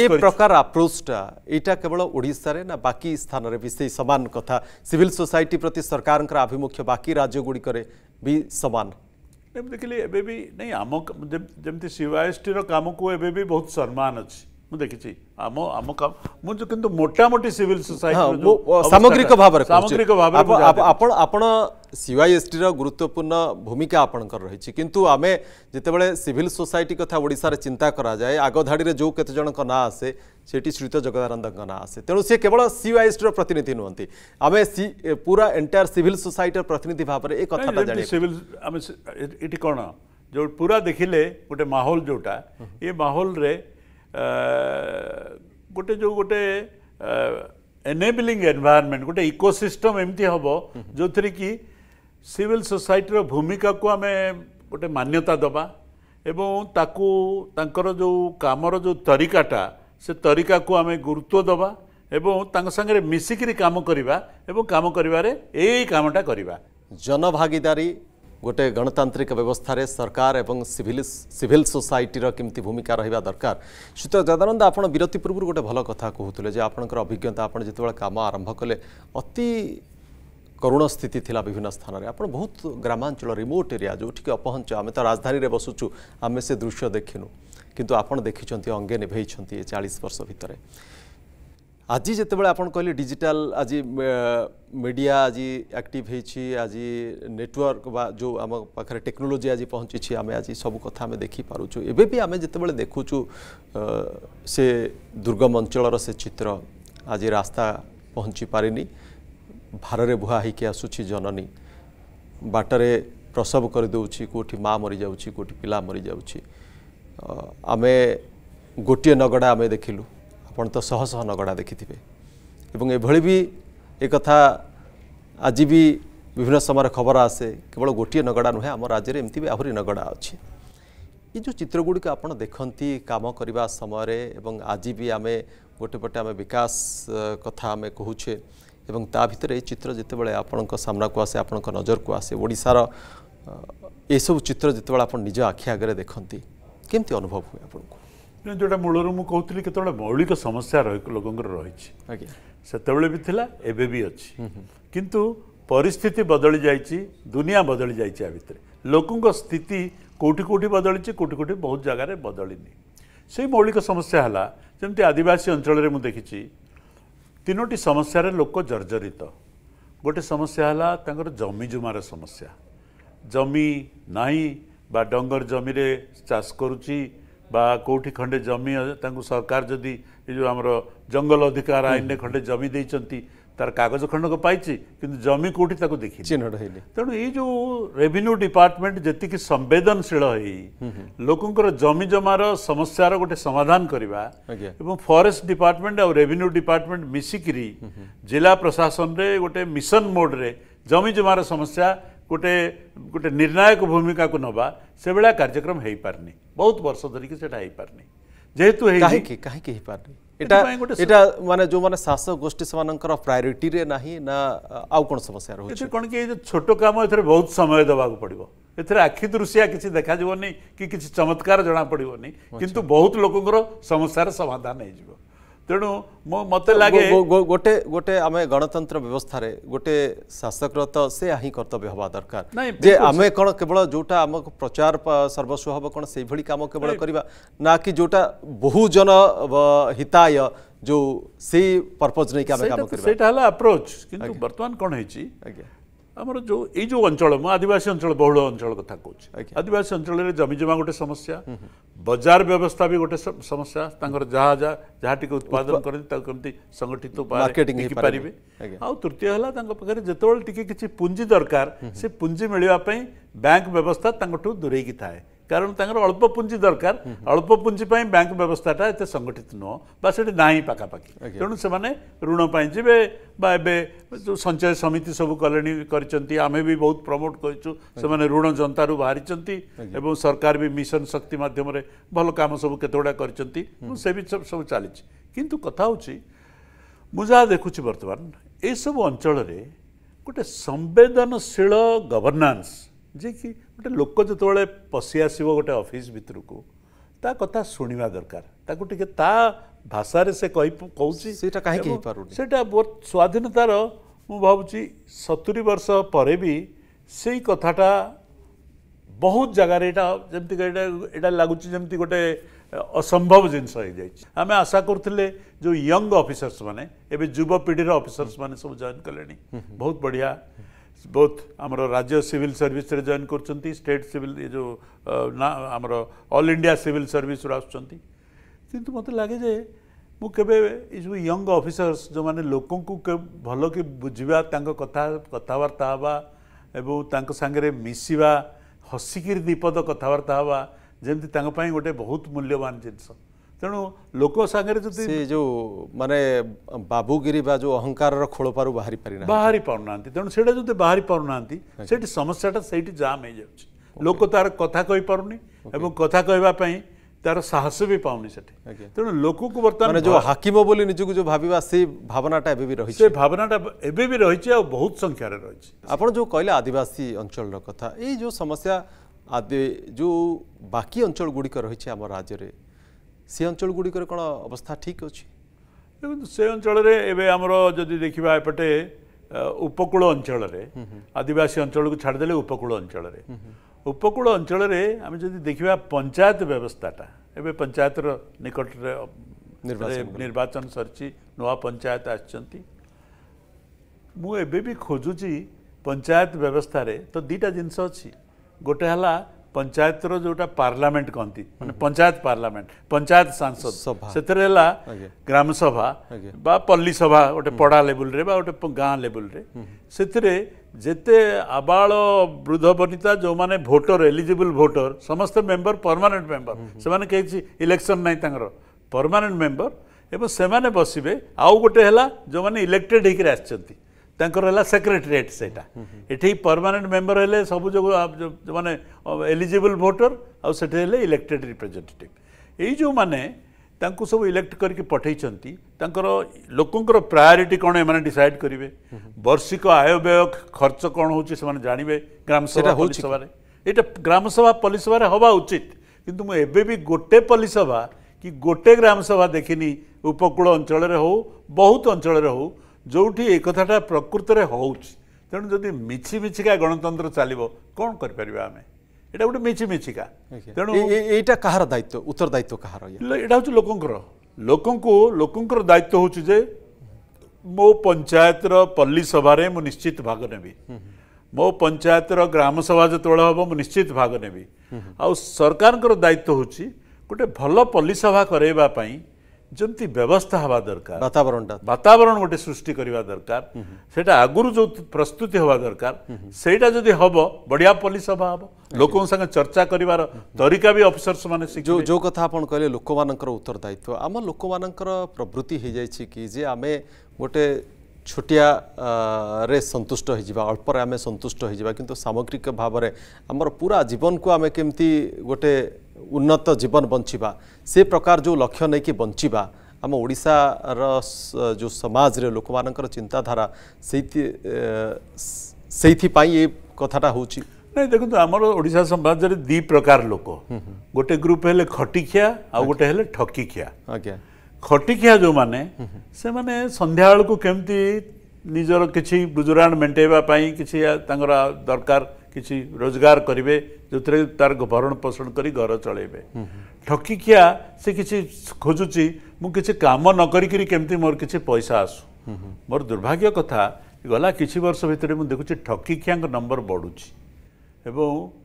ଏ ପ୍ରକାର ଆପ୍ରୋଚଟା ଏଇଟା କେବଳ ଓଡ଼ିଶାରେ ନା ବାକି ସ୍ଥାନରେ ବି ସେଇ ସମାନ କଥା ସିଭିଲ ସୋସାଇଟି ପ୍ରତି ସରକାରଙ୍କର ଆଭିମୁଖ୍ୟ ବାକି ରାଜ୍ୟଗୁଡ଼ିକରେ ବି ସମାନ ଦେଖିଲି ଏବେ ବି ନାଇଁ ଆମ ଯେମିତି ସିୱାଏସ୍ଟିର କାମକୁ ଏବେ ବି ବହୁତ ସମ୍ମାନ ଅଛି ମୁଁ ଦେଖିଛି ଆମ ଆମ କାମ ମୁଁ ଯେଉଁ କିନ୍ତୁ ମୋଟାମୋଟି ସିଭିଲ ସୋସାଇଟି ସାମଗ୍ରିକ ଭାବରେ ସାମଗ୍ରିକ ଭାବରେ ଆପଣ ଆପଣ ସିୱାଇଏସ୍ଟିର ଗୁରୁତ୍ୱପୂର୍ଣ୍ଣ ଭୂମିକା ଆପଣଙ୍କର ରହିଛି କିନ୍ତୁ ଆମେ ଯେତେବେଳେ ସିଭିଲ ସୋସାଇଟି କଥା ଓଡ଼ିଶାରେ ଚିନ୍ତା କରାଯାଏ ଆଗ ଧାଡ଼ିରେ ଯେଉଁ କେତେଜଣଙ୍କ ନାଁ ଆସେ ସେଠି ଶ୍ରୀତ ଜଗଦାନନ୍ଦଙ୍କ ନାଁ ଆସେ ତେଣୁ ସେ କେବଳ ସିୱାଇଏସ୍ଟିର ପ୍ରତିନିଧି ନୁହନ୍ତି ଆମେ ପୁରା ଏଣ୍ଟାୟାର ସିଭିଲ ସୋସାଇଟିର ପ୍ରତିନିଧି ଭାବରେ ଏ କଥାଟା ଜାଣିବା ସିଭିଲ ଆମେ ଏଠି କ'ଣ ଯେଉଁ ପୁରା ଦେଖିଲେ ଗୋଟେ ମାହୋଲ ଯେଉଁଟା ଏ ମାହୋଲରେ ଗୋଟେ ଯେଉଁ ଗୋଟେ ଏନେବିଲିଂ ଏନ୍ଭାରମେଣ୍ଟ ଗୋଟେ ଇକୋସିଷ୍ଟମ୍ ଏମିତି ହେବ ଯେଉଁଥିରେ କି ସିଭିଲ୍ ସୋସାଇଟିର ଭୂମିକାକୁ ଆମେ ଗୋଟେ ମାନ୍ୟତା ଦେବା ଏବଂ ତାକୁ ତାଙ୍କର ଯେଉଁ କାମର ଯେଉଁ ତରିକାଟା ସେ ତରିକାକୁ ଆମେ ଗୁରୁତ୍ୱ ଦେବା ଏବଂ ତାଙ୍କ ସାଙ୍ଗରେ ମିଶିକିରି କାମ କରିବା ଏବଂ କାମ କରିବାରେ ଏଇ କାମଟା କରିବା ଜନଭାଗିଦାରୀ গোটে গণতান্ত্রিক ব্যবস্থায় সরকার এবং সিভিল সিভিল সোসাইটির কমিটি ভূমিকা রহবা দরকার সুত যদানন্দ আপনার বিরতি পূর্ব গোটে ভালো কথা কুলে যে আপনার অভিজ্ঞতা আপনার যেত কাম আরম্ভ কলে অতি করুণ স্থিতি লা বিভিন্ন স্থানের আপনার বহু গ্রামাঞ্চল রিমোট এরিয়া যেটিকি অপহঞ্চ আমি তো রাজধানী বসুছু আমি সে দৃশ্য দেখিনু কিন্তু আপনার দেখি অঙ্গে নিভাই এ চাশ বর্ষ ভিতরে আজি যেতবে আপনার কে ডিজিটাল আজি মিডিয়া আজি আকটিভ হয়েছি আজি নেটওয়ার্ক বা যে আমার পাখে টেকনোলোজি আজি পৌঁছিছি আমি আজি সব কথা আমি দেখিপারুছু এবে বি আমি যেতবে দেখুছু সে দুর্গম অঞ্চলর সে চিত্র আজি রাস্তা পৌঁছি পারিনি ভারে বুহা হইকি আসুছি জননী বাটরে প্রসব করে দেউছি কোটি মা মরি যাচ্ছি কোটি পিলা মরি যাচ্ছি আমি গোটিয়ে নগড়া আমি দেখিলু ଆପଣ ତ ଶହ ଶହ ନଗଡ଼ା ଦେଖିଥିବେ ଏବଂ ଏଭଳି ବି ଏ କଥା ଆଜି ବି ବିଭିନ୍ନ ସମୟରେ ଖବର ଆସେ କେବଳ ଗୋଟିଏ ନଗଡ଼ା ନୁହେଁ ଆମ ରାଜ୍ୟରେ ଏମିତି ବି ଆହୁରି ନଗଡ଼ା ଅଛି ଏ ଯେଉଁ ଚିତ୍ର ଗୁଡ଼ିକ ଆପଣ ଦେଖନ୍ତି କାମ କରିବା ସମୟରେ ଏବଂ ଆଜି ବି ଆମେ ଗୋଟେ ପଟେ ଆମେ ବିକାଶ କଥା ଆମେ କହୁଛେ ଏବଂ ତା ଭିତରେ ଏ ଚିତ୍ର ଯେତେବେଳେ ଆପଣଙ୍କ ସାମ୍ନାକୁ ଆସେ ଆପଣଙ୍କ ନଜରକୁ ଆସେ ଓଡ଼ିଶାର ଏସବୁ ଚିତ୍ର ଯେତେବେଳେ ଆପଣ ନିଜ ଆଖି ଆଗରେ ଦେଖନ୍ତି କେମିତି ଅନୁଭବ ହୁଏ ଆପଣଙ୍କୁ ଯେଉଁଟା ମୂଳରୁ ମୁଁ କହୁଥିଲି କେତେବେଳେ ମୌଳିକ ସମସ୍ୟା ରହି ଲୋକଙ୍କର ରହିଛି ସେତେବେଳେ ବି ଥିଲା ଏବେ ବି ଅଛି କିନ୍ତୁ ପରିସ୍ଥିତି ବଦଳି ଯାଇଛି ଦୁନିଆ ବଦଳି ଯାଇଛି ଆ ଭିତରେ ଲୋକଙ୍କ ସ୍ଥିତି କେଉଁଠି କେଉଁଠି ବଦଳିଛି କେଉଁଠି କେଉଁଠି ବହୁତ ଜାଗାରେ ବଦଳିନି ସେଇ ମୌଳିକ ସମସ୍ୟା ହେଲା ଯେମିତି ଆଦିବାସୀ ଅଞ୍ଚଳରେ ମୁଁ ଦେଖିଛି ତିନୋଟି ସମସ୍ୟାରେ ଲୋକ ଜର୍ଜରିତ ଗୋଟେ ସମସ୍ୟା ହେଲା ତାଙ୍କର ଜମିଜୁମାର ସମସ୍ୟା ଜମି ନାହିଁ ବା ଡଙ୍ଗର ଜମିରେ ଚାଷ କରୁଛି ବା କେଉଁଠି ଖଣ୍ଡେ ଜମି ତାଙ୍କୁ ସରକାର ଯଦି ଏ ଯେଉଁ ଆମର ଜଙ୍ଗଲ ଅଧିକାର ଆଇନରେ ଖଣ୍ଡେ ଜମି ଦେଇଛନ୍ତି ତାର କାଗଜ ଖଣ୍ଡକ ପାଇଛି କିନ୍ତୁ ଜମି କେଉଁଠି ତାକୁ ଦେଖି ଚିହ୍ନଟ ହେଇନି ତେଣୁ ଏଇ ଯେଉଁ ରେଭିନ୍ୟୁ ଡିପାର୍ଟମେଣ୍ଟ ଯେତିକି ସମ୍ବେଦନଶୀଳ ହେଇ ଲୋକଙ୍କର ଜମିଜମାର ସମସ୍ୟାର ଗୋଟେ ସମାଧାନ କରିବା ଏବଂ ଫରେଷ୍ଟ ଡିପାର୍ଟମେଣ୍ଟ ଆଉ ରେଭିନ୍ୟୁ ଡିପାର୍ଟମେଣ୍ଟ ମିଶିକିରି ଜିଲ୍ଲା ପ୍ରଶାସନରେ ଗୋଟେ ମିଶନ ମୋଡ଼ରେ ଜମିଜମାର ସମସ୍ୟା ଗୋଟେ ଗୋଟେ ନିର୍ଣ୍ଣାୟକ ଭୂମିକାକୁ ନେବା ସେଭଳିଆ କାର୍ଯ୍ୟକ୍ରମ ହେଇପାରିନି ବହୁତ ବର୍ଷ ଧରିକି ସେଇଟା ହେଇପାରୁନି ଯେହେତୁ କାହିଁକି କାହିଁକି ହେଇପାରୁନି ଏଇଟା ଏଇଟା ମାନେ ଯେଉଁମାନେ ଶାସକ ଗୋଷ୍ଠୀ ସେମାନଙ୍କର ପ୍ରାୟୋରିଟିରେ ନାହିଁ ନା ଆଉ କ'ଣ ସମସ୍ୟା ରହୁଛି ଏଥିରେ କ'ଣ କି ଏଇ ଛୋଟ କାମ ଏଥିରେ ବହୁତ ସମୟ ଦେବାକୁ ପଡ଼ିବ ଏଥିରେ ଆଖି ଦୃଶିଆ କିଛି ଦେଖାଯିବନି କି କିଛି ଚମତ୍କାର ଜଣାପଡ଼ିବନି କିନ୍ତୁ ବହୁତ ଲୋକଙ୍କର ସମସ୍ୟାର ସମାଧାନ ହେଇଯିବ ᱛᱮᱱᱚ মত লাগে ᱜᱚᱴᱮ ᱜᱚᱴᱮ আমে গণᱛन्त्र વ્યવস্থારે ᱜᱚᱴᱮ শাসকৰত সেই আহি কৰ্তব্য হোৱা দরকার যে আমি কোন কেৱল জোটা আমাক প্ৰচাৰৰ স্বৰস্বভাৱক কোন সেই ভळी কাম কেৱল কৰিবা নাকি জোটা বহুজন হিতায় যো সেই परपজ নেকি আমে কাম কৰিবা সেইটো হলা এপ্রোচ কিন্তু বৰ্তমান কোন হৈছি ଆମର ଯେଉଁ ଏଇ ଯେଉଁ ଅଞ୍ଚଳ ମୁଁ ଆଦିବାସୀ ଅଞ୍ଚଳ ବହୁଳ ଅଞ୍ଚଳ କଥା କହୁଛି ଆଦିବାସୀ ଅଞ୍ଚଳରେ ଜମିଜମା ଗୋଟେ ସମସ୍ୟା ବଜାର ବ୍ୟବସ୍ଥା ବି ଗୋଟେ ସମସ୍ୟା ତାଙ୍କର ଯାହା ଯାହା ଯାହା ଟିକେ ଉତ୍ପାଦନ କରନ୍ତି ତାକୁ କେମିତି ସଂଗଠିତ ପାରିବେ ଆଉ ତୃତୀୟ ହେଲା ତାଙ୍କ ପାଖରେ ଯେତେବେଳେ ଟିକେ କିଛି ପୁଞ୍ଜି ଦରକାର ସେ ପୁଞ୍ଜି ମିଳିବା ପାଇଁ ବ୍ୟାଙ୍କ ବ୍ୟବସ୍ଥା ତାଙ୍କଠୁ ଦୂରେଇକି ଥାଏ कारण तर अल्प पुञ्जी दरकार अल्प पुँजी ब्याङ्क व्यवस्थाटा एक्त सङ्गठित नुहँ र त्यो से पाखापा ऋण पाइँदै जे बा सञ्चय समिति सबै कले प्रमोट गरिछु ऋण जनता बा सरकार भी मिशन शक्ति माध्यमले भल काम सबै केतगुडा सब सबै कि कथा हेर्छ म जहाँ देखु बर्तमान एसबु गोटे संवेदनशील गभर्नान्स ଯେ କି ଗୋଟେ ଲୋକ ଯେତେବେଳେ ପଶି ଆସିବ ଗୋଟେ ଅଫିସ୍ ଭିତରକୁ ତା କଥା ଶୁଣିବା ଦରକାର ତାକୁ ଟିକେ ତା ଭାଷାରେ ସେ କହି କହୁଛି ସେଇଟା କାହିଁକି ହେଇପାରୁନି ସେଇଟା ସ୍ୱାଧୀନତାର ମୁଁ ଭାବୁଛି ସତୁରି ବର୍ଷ ପରେ ବି ସେଇ କଥାଟା ବହୁତ ଜାଗାରେ ଏଇଟା ଯେମିତିକା ଏଇଟା ଏଇଟା ଲାଗୁଛି ଯେମିତି ଗୋଟେ ଅସମ୍ଭବ ଜିନିଷ ହେଇଯାଇଛି ଆମେ ଆଶା କରୁଥିଲେ ଯେଉଁ ୟଙ୍ଗ ଅଫିସର୍ସ ମାନେ ଏବେ ଯୁବପିଢ଼ିର ଅଫିସର୍ସ ମାନେ ସବୁ ଜଏନ୍ କଲେଣି ବହୁତ ବଢ଼ିଆ बोथ आम राज्य सिविल सर्विस रे जॉइन कर स्टेट सिविल ये जो ना आमर ऑल इंडिया सिविल सर्विस किंतु मत लगे मुझे जो यंग अफिसर्स जो मैंने लोक भल कि बुझा कथा कथबार्ता हाँ सागरे मिसा हसिकी विपद कथबार्ता हाँ जमी गोटे बहुत मूल्यवान जिनस ତେଣୁ ଲୋକ ସାଙ୍ଗରେ ଯଦି ସେ ଯେଉଁ ମାନେ ବାବୁଗିରି ବା ଯେଉଁ ଅହଙ୍କାରର ଖୋଳପାରୁ ବାହାରି ପାରିନାହାନ୍ତି ବାହାରି ପାରୁନାହାନ୍ତି ତେଣୁ ସେଇଟା ଯଦି ବାହାରି ପାରୁନାହାନ୍ତି ସେଇଠି ସମସ୍ୟାଟା ସେଇଠି ଜାମ୍ ହେଇଯାଉଛି ଲୋକ ତାର କଥା କହିପାରୁନି ଏବଂ କଥା କହିବା ପାଇଁ ତାର ସାହସ ବି ପାଉନି ସେଠି ତେଣୁ ଲୋକକୁ ବର୍ତ୍ତମାନ ଯେଉଁ ହାକିମ ବୋଲି ନିଜକୁ ଯେଉଁ ଭାବିବା ସେଇ ଭାବନାଟା ଏବେ ବି ରହିଛି ସେ ଭାବନାଟା ଏବେ ବି ରହିଛି ଆଉ ବହୁତ ସଂଖ୍ୟାରେ ରହିଛି ଆପଣ ଯେଉଁ କହିଲେ ଆଦିବାସୀ ଅଞ୍ଚଳର କଥା ଏଇ ଯେଉଁ ସମସ୍ୟା ଆଦି ଯେଉଁ ବାକି ଅଞ୍ଚଳ ଗୁଡ଼ିକ ରହିଛି ଆମ ରାଜ୍ୟରେ ସେ ଅଞ୍ଚଳଗୁଡ଼ିକରେ କ'ଣ ଅବସ୍ଥା ଠିକ୍ ଅଛି ଦେଖନ୍ତୁ ସେ ଅଞ୍ଚଳରେ ଏବେ ଆମର ଯଦି ଦେଖିବା ଏପଟେ ଉପକୂଳ ଅଞ୍ଚଳରେ ଆଦିବାସୀ ଅଞ୍ଚଳକୁ ଛାଡ଼ିଦେଲେ ଉପକୂଳ ଅଞ୍ଚଳରେ ଉପକୂଳ ଅଞ୍ଚଳରେ ଆମେ ଯଦି ଦେଖିବା ପଞ୍ଚାୟତ ବ୍ୟବସ୍ଥାଟା ଏବେ ପଞ୍ଚାୟତର ନିକଟରେ ନିର୍ବାଚନ ସରିଛି ନୂଆ ପଞ୍ଚାୟତ ଆସିଛନ୍ତି ମୁଁ ଏବେ ବି ଖୋଜୁଛି ପଞ୍ଚାୟତ ବ୍ୟବସ୍ଥାରେ ତ ଦୁଇଟା ଜିନିଷ ଅଛି ଗୋଟେ ହେଲା पञ्चात र जोटा पर्लमेन्ट कति पंचायत पार्लियामेंट पंचायत सांसद सभा ग्रामसभा पल्ली सभा गए पडा लेबुल गाँले जेते आबा वृद्ध वर्णिता जो भोटर एलिजिबल भोटर समस्त मेम्बर पर्मान्ट मेम्बर त्यो केही इलेक्सन नै तर पर्मान्ट मेम्बर एउटा बस्य आउ गएर जो माने इलेक्टेड हैक आ ତାଙ୍କର ହେଲା ସେକ୍ରେଟେରିଏଟ୍ ସେଇଟା ଏଠି ପରମାନେଣ୍ଟ ମେମ୍ବର ହେଲେ ସବୁ ଯୋଉ ମାନେ ଏଲିଜିବଲ୍ ଭୋଟର ଆଉ ସେଠି ହେଲେ ଇଲେକ୍ଟେଡ୍ ରିପ୍ରେଜେଣ୍ଟେଟିଭ୍ ଏଇ ଯେଉଁମାନେ ତାଙ୍କୁ ସବୁ ଇଲେକ୍ଟ କରିକି ପଠାଇଛନ୍ତି ତାଙ୍କର ଲୋକଙ୍କର ପ୍ରାୟୋରିଟି କ'ଣ ଏମାନେ ଡିସାଇଡ୍ କରିବେ ବର୍ଷିକ ଆୟବ୍ୟୟ ଖର୍ଚ୍ଚ କ'ଣ ହେଉଛି ସେମାନେ ଜାଣିବେ ଗ୍ରାମସଭା ପଲିସଭାରେ ଏଇଟା ଗ୍ରାମସଭା ପଲିସଭାରେ ହେବା ଉଚିତ କିନ୍ତୁ ମୁଁ ଏବେ ବି ଗୋଟେ ପଲିସଭା କି ଗୋଟେ ଗ୍ରାମସଭା ଦେଖିନି ଉପକୂଳ ଅଞ୍ଚଳରେ ହେଉ ବହୁତ ଅଞ୍ଚଳରେ ହେଉ ଯେଉଁଠି ଏ କଥାଟା ପ୍ରକୃତରେ ହେଉଛି ତେଣୁ ଯଦି ମିଛି ମିଛିକା ଗଣତନ୍ତ୍ର ଚାଲିବ କ'ଣ କରିପାରିବା ଆମେ ଏଇଟା ଗୋଟେ ମିଛି ମିଛିକା ତେଣୁ ଏଇଟା କାହାର ଦାୟିତ୍ୱ ଉତ୍ତରଦାୟିତ୍ୱ କାହାର ଏଇଟା ହେଉଛି ଲୋକଙ୍କର ଲୋକଙ୍କୁ ଲୋକଙ୍କର ଦାୟିତ୍ୱ ହେଉଛି ଯେ ମୋ ପଞ୍ଚାୟତର ପଲ୍ଲୀ ସଭାରେ ମୁଁ ନିଶ୍ଚିତ ଭାଗ ନେବି ମୋ ପଞ୍ଚାୟତର ଗ୍ରାମସଭା ଯେତେବେଳେ ହେବ ମୁଁ ନିଶ୍ଚିତ ଭାଗ ନେବି ଆଉ ସରକାରଙ୍କର ଦାୟିତ୍ୱ ହେଉଛି ଗୋଟେ ଭଲ ପଲ୍ଲୀ ସଭା କରାଇବା ପାଇଁ ଯେମିତି ବ୍ୟବସ୍ଥା ହେବା ଦରକାର ବାତାବରଣଟା ବାତାବରଣ ଗୋଟେ ସୃଷ୍ଟି କରିବା ଦରକାର ସେଇଟା ଆଗରୁ ଯେଉଁ ପ୍ରସ୍ତୁତି ହେବା ଦରକାର ସେଇଟା ଯଦି ହେବ ବଢ଼ିଆ ପଲିସ ହେବା ହେବ ଲୋକଙ୍କ ସାଙ୍ଗେ ଚର୍ଚ୍ଚା କରିବାର ତରିକା ବି ଅଫିସର୍ସ ମାନେ ଯେଉଁ ଯେଉଁ କଥା ଆପଣ କହିଲେ ଲୋକମାନଙ୍କର ଉତ୍ତରଦାୟିତ୍ୱ ଆମ ଲୋକମାନଙ୍କର ପ୍ରବୃତ୍ତି ହେଇଯାଇଛି କି ଯେ ଆମେ ଗୋଟେ ଛୋଟିଆରେ ସନ୍ତୁଷ୍ଟ ହୋଇଯିବା ଅଳ୍ପରେ ଆମେ ସନ୍ତୁଷ୍ଟ ହୋଇଯିବା କିନ୍ତୁ ସାମଗ୍ରିକ ଭାବରେ ଆମର ପୁରା ଜୀବନକୁ ଆମେ କେମିତି ଗୋଟେ ଉନ୍ନତ ଜୀବନ ବଞ୍ଚିବା ସେ ପ୍ରକାର ଯେଉଁ ଲକ୍ଷ୍ୟ ନେଇକି ବଞ୍ଚିବା ଆମ ଓଡ଼ିଶାର ଯେଉଁ ସମାଜରେ ଲୋକମାନଙ୍କର ଚିନ୍ତାଧାରା ସେଇଥି ସେଇଥିପାଇଁ ଏ କଥାଟା ହେଉଛି ନାଇଁ ଦେଖନ୍ତୁ ଆମର ଓଡ଼ିଶା ସମାଜରେ ଦୁଇ ପ୍ରକାର ଲୋକ ଗୋଟେ ଗ୍ରୁପ୍ ହେଲେ ଖଟିଖିଆ ଆଉ ଗୋଟେ ହେଲେ ଠକିଖିଆ ଆଜ୍ଞା ଖଟିଖିଆ ଯେଉଁମାନେ ସେମାନେ ସନ୍ଧ୍ୟାବେଳକୁ କେମିତି ନିଜର କିଛି ଗୁଜୁରାଣ ମେଣ୍ଟେଇବା ପାଇଁ କିଛି ତାଙ୍କର ଦରକାର रोजगारे जो तार भरण पोषण गरि घर चलै ठकिकिया सिक्छ खोजु मि मोर म पैसा आसु मोर दुर्भाग्य कथा गला कि वर्षभित्र मकु ठकिकिया नम्बर बढुँछ ए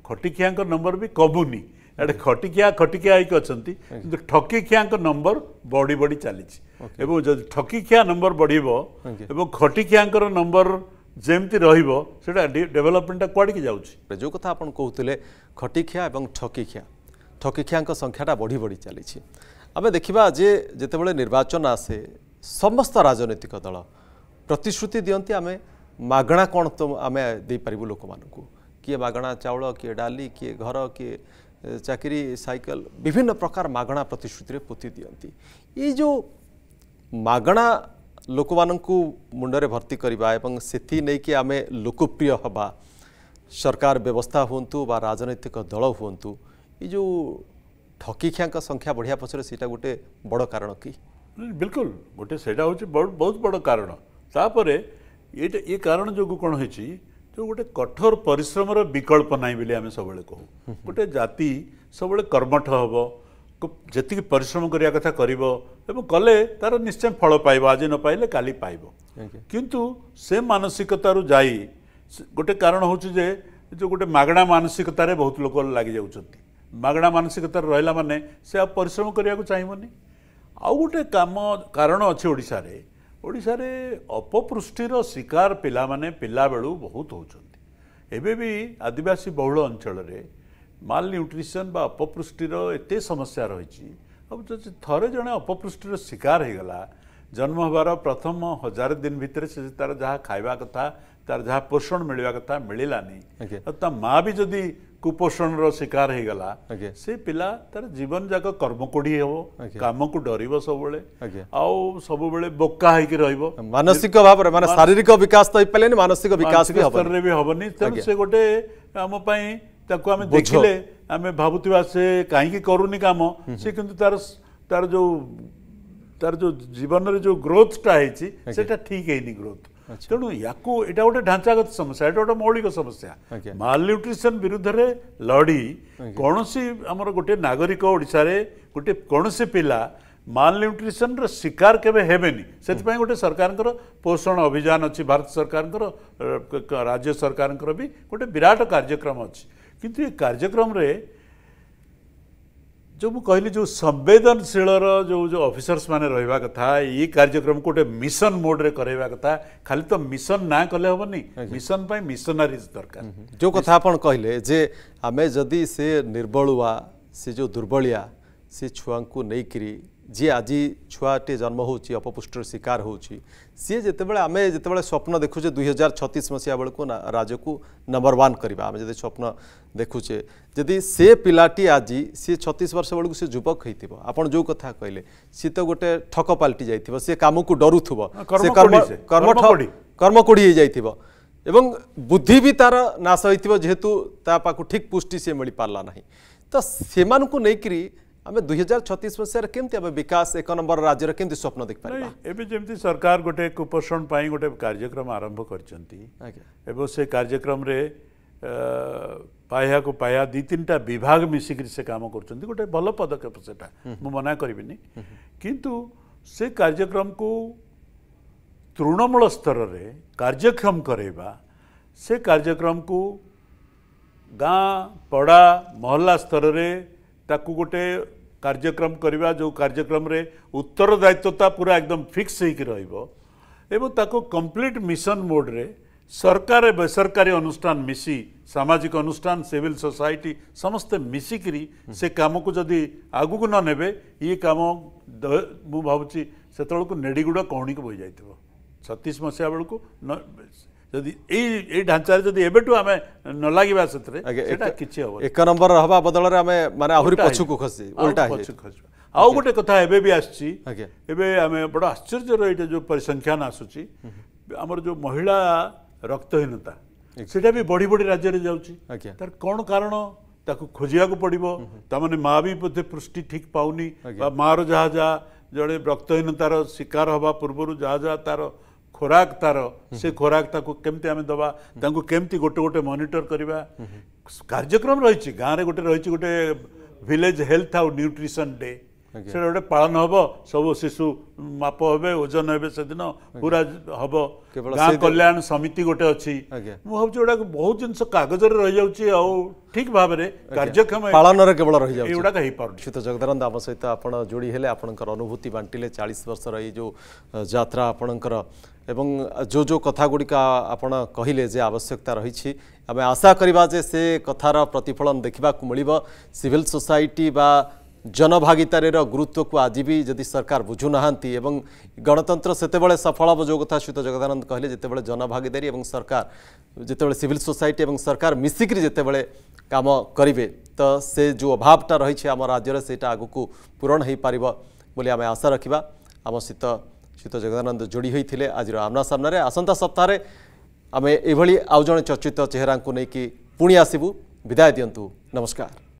खटिकिया नम्बर पनि कबुनिटिकिया खटिकियाक अनि ठकिकिया नम्बर बढी बढी चाहिँ ए ठकिकिया नम्बर बढ्यो खटिकिया नम्बर ଯେମିତି ରହିବ ସେଇଟା ଡେଭଲପମେଣ୍ଟଟା କୁଆଡ଼ିକି ଯାଉଛି ଯେଉଁ କଥା ଆପଣ କହୁଥିଲେ ଖଟିଖିଆ ଏବଂ ଠକିଖିଆ ଠକିଖିଆଙ୍କ ସଂଖ୍ୟାଟା ବଢ଼ି ବଢ଼ି ଚାଲିଛି ଆମେ ଦେଖିବା ଯେ ଯେତେବେଳେ ନିର୍ବାଚନ ଆସେ ସମସ୍ତ ରାଜନୈତିକ ଦଳ ପ୍ରତିଶ୍ରୁତି ଦିଅନ୍ତି ଆମେ ମାଗଣା କ'ଣ ତ ଆମେ ଦେଇପାରିବୁ ଲୋକମାନଙ୍କୁ କିଏ ମାଗଣା ଚାଉଳ କିଏ ଡାଲି କିଏ ଘର କିଏ ଚାକିରି ସାଇକେଲ ବିଭିନ୍ନ ପ୍ରକାର ମାଗଣା ପ୍ରତିଶ୍ରୁତିରେ ପୋତି ଦିଅନ୍ତି ଏଇ ଯେଉଁ ମାଗଣା लोक मुणले भर्तिक नै आमे लोकप्रिय हे सरकार व्यवस्था हुन्नु राजनैतिक दल हुँ ठकिक संख्या बढिया गोटे गए कारण कि बेलकुल गएपछि बहुत बड कारण कारण जो कि गोटे कठोर विकल्प र बिकल्प नै पनि कहू गोटे जाति सबैले कर्मठ हे ଯେତିକି ପରିଶ୍ରମ କରିବା କଥା କରିବ ଏବଂ କଲେ ତାର ନିଶ୍ଚୟ ଫଳ ପାଇବ ଆଜି ନ ପାଇଲେ କାଲି ପାଇବ କିନ୍ତୁ ସେ ମାନସିକତାରୁ ଯାଇ ଗୋଟେ କାରଣ ହେଉଛି ଯେ ଯେଉଁ ଗୋଟେ ମାଗଣା ମାନସିକତାରେ ବହୁତ ଲୋକ ଲାଗିଯାଉଛନ୍ତି ମାଗଣା ମାନସିକତାରେ ରହିଲା ମାନେ ସେ ଆଉ ପରିଶ୍ରମ କରିବାକୁ ଚାହିଁବନି ଆଉ ଗୋଟେ କାମ କାରଣ ଅଛି ଓଡ଼ିଶାରେ ଓଡ଼ିଶାରେ ଅପପୃଷ୍ଟିର ଶିକାର ପିଲାମାନେ ପିଲାବେଳୁ ବହୁତ ହେଉଛନ୍ତି ଏବେ ବି ଆଦିବାସୀ ବହୁଳ ଅଞ୍ଚଳରେ ମାଲନ୍ୟୁଟ୍ରିସନ୍ ବା ଅପପୃଷ୍ଟିର ଏତେ ସମସ୍ୟା ରହିଛି ଆଉ ଯଦି ଥରେ ଜଣେ ଅପପୃଷ୍ଟିର ଶିକାର ହୋଇଗଲା ଜନ୍ମ ହେବାର ପ୍ରଥମ ହଜାର ଦିନ ଭିତରେ ସେ ତା'ର ଯାହା ଖାଇବା କଥା ତା'ର ଯାହା ପୋଷଣ ମିଳିବା କଥା ମିଳିଲାନି ଆଉ ତା ମା ବି ଯଦି କୁପୋଷଣର ଶିକାର ହୋଇଗଲା ସେ ପିଲା ତାର ଜୀବନଯାକ କର୍ମକୋଢ଼ି ହେବ କାମକୁ ଡରିବ ସବୁବେଳେ ଆଉ ସବୁବେଳେ ବୋକା ହେଇକି ରହିବ ମାନସିକ ଭାବରେ ମାନେ ଶାରୀରିକ ବିକାଶ ତ ହେଇପାରିଲେନି ମାନସିକ ବିକାଶ ବି ହେବନି ତେଣୁ ସେ ଗୋଟେ ଆମ ପାଇଁ ତାକୁ ଆମେ ଦେଖିଲେ ଆମେ ଭାବୁଥିବା ସେ କାହିଁକି କରୁନି କାମ ସେ କିନ୍ତୁ ତାର ତାର ଯୋଉ ତାର ଯୋଉ ଜୀବନରେ ଯୋଉ ଗ୍ରୋଥଟା ହେଇଛି ସେଟା ଠିକ ହେଇନି ଗ୍ରୋଥ ତେଣୁ ୟାକୁ ଏଇଟା ଗୋଟେ ଢାଞ୍ଚାଗତ ସମସ୍ୟା ଏଇଟା ଗୋଟେ ମୌଳିକ ସମସ୍ୟା ମାଲନ୍ୟୁଟ୍ରିସନ୍ ବିରୁଦ୍ଧରେ ଲଢ଼ି କୌଣସି ଆମର ଗୋଟେ ନାଗରିକ ଓଡ଼ିଶାରେ ଗୋଟେ କୌଣସି ପିଲା ମାଲନ୍ୟୁଟ୍ରିସନ୍ର ଶିକାର କେବେ ହେବେନି ସେଥିପାଇଁ ଗୋଟେ ସରକାରଙ୍କର ପୋଷଣ ଅଭିଯାନ ଅଛି ଭାରତ ସରକାରଙ୍କର ରାଜ୍ୟ ସରକାରଙ୍କର ବି ଗୋଟେ ବିରାଟ କାର୍ଯ୍ୟକ୍ରମ ଅଛି କିନ୍ତୁ ଏ କାର୍ଯ୍ୟକ୍ରମରେ ଯେଉଁ ମୁଁ କହିଲି ଯେଉଁ ସମ୍ବେଦନଶୀଳର ଯେଉଁ ଯେଉଁ ଅଫିସର୍ସମାନେ ରହିବା କଥା ଏଇ କାର୍ଯ୍ୟକ୍ରମକୁ ଗୋଟେ ମିଶନ ମୋଡ଼ରେ କରାଇବା କଥା ଖାଲି ତ ମିଶନ ନା କଲେ ହେବନି ମିଶନ ପାଇଁ ମିଶନାରିଜ୍ ଦରକାର ଯେଉଁ କଥା ଆପଣ କହିଲେ ଯେ ଆମେ ଯଦି ସେ ନିର୍ବଳୁଆ ସେ ଯେଉଁ ଦୁର୍ବଳିଆ ସେ ଛୁଆଙ୍କୁ ନେଇକରି ଯିଏ ଆଜି ଛୁଆଟିଏ ଜନ୍ମ ହେଉଛି ଅପପୁଷ୍ଟର ଶିକାର ହେଉଛି ସିଏ ଯେତେବେଳେ ଆମେ ଯେତେବେଳେ ସ୍ୱପ୍ନ ଦେଖୁଛେ ଦୁଇ ହଜାର ଛତିଶ ମସିହା ବେଳକୁ ରାଜ୍ୟକୁ ନମ୍ବର ୱାନ୍ କରିବା ଆମେ ଯଦି ସ୍ୱପ୍ନ ଦେଖୁଛେ ଯଦି ସେ ପିଲାଟି ଆଜି ସିଏ ଛତିଶ ବର୍ଷ ବେଳକୁ ସେ ଯୁବକ ହେଇଥିବ ଆପଣ ଯେଉଁ କଥା କହିଲେ ସିଏ ତ ଗୋଟେ ଠକ ପାଲଟି ଯାଇଥିବ ସିଏ କାମକୁ ଡରୁଥିବ ସେ କର୍ମ କର୍ମକୋଡ଼ି ହେଇଯାଇଥିବ ଏବଂ ବୁଦ୍ଧି ବି ତାର ନାଶ ହେଇଥିବ ଯେହେତୁ ତା ପାଖକୁ ଠିକ୍ ପୁଷ୍ଟି ସିଏ ମିଳିପାରିଲା ନାହିଁ ତ ସେମାନଙ୍କୁ ନେଇକରି आम दुई हजार छतीस मसीह केमती विकास एक नंबर राज्य स्वप्न देख एवं जमी सरकार गोटे कुपोषण गोटे कार्यक्रम आरंभ कर से कार्यक्रम पाया को पाया दी तीन टा विभाग मिसिक से कर गोटे भल पदक्षेप से मना करी किंतु से कार्यक्रम को तृणमूल स्तर में कार्यक्षम करवा से कार्यक्रम को गाँ पड़ा महला स्तर रे ତାକୁ ଗୋଟେ କାର୍ଯ୍ୟକ୍ରମ କରିବା ଯେଉଁ କାର୍ଯ୍ୟକ୍ରମରେ ଉତ୍ତରଦାୟିତ୍ୱତା ପୁରା ଏକଦମ ଫିକ୍ସ ହେଇକି ରହିବ ଏବଂ ତାକୁ କମ୍ପ୍ଲିଟ୍ ମିଶନ ମୋଡ଼ରେ ସରକାର ବେସରକାରୀ ଅନୁଷ୍ଠାନ ମିଶି ସାମାଜିକ ଅନୁଷ୍ଠାନ ସିଭିଲ ସୋସାଇଟି ସମସ୍ତେ ମିଶିକିରି ସେ କାମକୁ ଯଦି ଆଗକୁ ନ ନେବେ ଇଏ କାମ ମୁଁ ଭାବୁଛି ସେତେବେଳକୁ ନେଡ଼ିଗୁଡ଼ା କହଣୀକୁ ବୋଇଯାଇଥିବ ଛତିଶ ମସିହା ବେଳକୁ ଯଦି ଏଇ ଏଇ ଢାଞ୍ଚାରେ ଯଦି ଏବେଠୁ ଆମେ ନ ଲାଗିବା ସେଥିରେ ସେଟା କିଛି ହବ ଏକ ନମ୍ବର ରହିବା ବଦଳରେ ଆମେ ମାନେ ଆହୁରି ପଛକୁ ଖସି ଓଲଟା ପଛକୁ ଖସିବା ଆଉ ଗୋଟେ କଥା ଏବେ ବି ଆସିଛି ଏବେ ଆମେ ବଡ଼ ଆଶ୍ଚର୍ଯ୍ୟର ଏଇଟା ଯେଉଁ ପରିସଂଖ୍ୟାନ ଆସୁଛି ଆମର ଯେଉଁ ମହିଳା ରକ୍ତହୀନତା ସେଇଟା ବି ବଢ଼ି ବଢ଼ି ରାଜ୍ୟରେ ଯାଉଛି ତାର କ'ଣ କାରଣ ତାକୁ ଖୋଜିବାକୁ ପଡ଼ିବ ତାମାନେ ମା ବି ବୋଧେ ପୃଷ୍ଟି ଠିକ୍ ପାଉନି ବା ମାଆର ଯାହା ଯାହା ଜଣେ ରକ୍ତହୀନତାର ଶିକାର ହେବା ପୂର୍ବରୁ ଯାହା ଯାହା ତାର ଖୋରାକ ତାର ସେ ଖୋରାକ ତାକୁ କେମିତି ଆମେ ଦେବା ତାଙ୍କୁ କେମିତି ଗୋଟେ ଗୋଟେ ମନିଟର କରିବା କାର୍ଯ୍ୟକ୍ରମ ରହିଛି ଗାଁରେ ଗୋଟେ ରହିଛି ଗୋଟେ ଭିଲେଜ ହେଲ୍ଥ ଆଉ ନ୍ୟୁଟ୍ରିସନ୍ ଡେ ସେଟା ଗୋଟେ ପାଳନ ହବ ସବୁ ଶିଶୁ ମାପ ହେବେ ଓଜନ ହେବେ ସେଦିନ ପୁରା ହବ ଗାଁ କଲ୍ୟାଣ ସମିତି ଗୋଟେ ଅଛି ମୁଁ ଭାବୁଛି ଏଗୁଡାକ ବହୁତ ଜିନିଷ କାଗଜରେ ରହିଯାଉଛି ଆଉ ଠିକ ଭାବରେ କାର୍ଯ୍ୟକ୍ଷମ ପାଳନରେ କେବଳ ରହିଯାଉଛି ଏଗୁଡାକ ହେଇପାରୁନି ନିଶ୍ଚିତ ଜଗଦାନନ୍ଦ ଆମ ସହିତ ଆପଣ ଯୋଡ଼ି ହେଲେ ଆପଣଙ୍କର ଅନୁଭୂତି ବାଣ୍ଟିଲେ ଚାଳିଶ ବର୍ଷର ଏଇ ଯେଉଁ ଯାତ୍ରା ଆପଣଙ୍କର এবং যে যে कथा আপনার কহিলে যে আবশ্যকতা রয়েছে আমি আশা করা যে সে কথার প্রতিফলন দেখা মিলব সিভিল সোসাইটি বা জনভাগিতার গুরুত্ব গুরুত্বকু আজ বি যদি সরকার বুঝু না এবং গণতন্ত্র সেতবে সফল হব যে কথা শ্রীত জগদানন্দ কহিলেন যেতবে জনভাগিদারী এবং সরকার যেতবে সিভিল সোসাইটি এবং সরকার মিশিকি যেতবে কাম করবে তো সে যে অভাবটা রয়েছে আমার রাজ্যের সেটা আগুক পূরণ হয়ে পাব বলে আমি আশা রাখা আমার সহ ସହିତ ଜଗଦାନନ୍ଦ ଯୋଡ଼ି ହୋଇଥିଲେ ଆଜିର ଆମ୍ନାସାମ୍ନାରେ ଆସନ୍ତା ସପ୍ତାହରେ ଆମେ ଏଭଳି ଆଉ ଜଣେ ଚର୍ଚ୍ଚିତ ଚେହେରାଙ୍କୁ ନେଇକି ପୁଣି ଆସିବୁ ବିଦାୟ ଦିଅନ୍ତୁ ନମସ୍କାର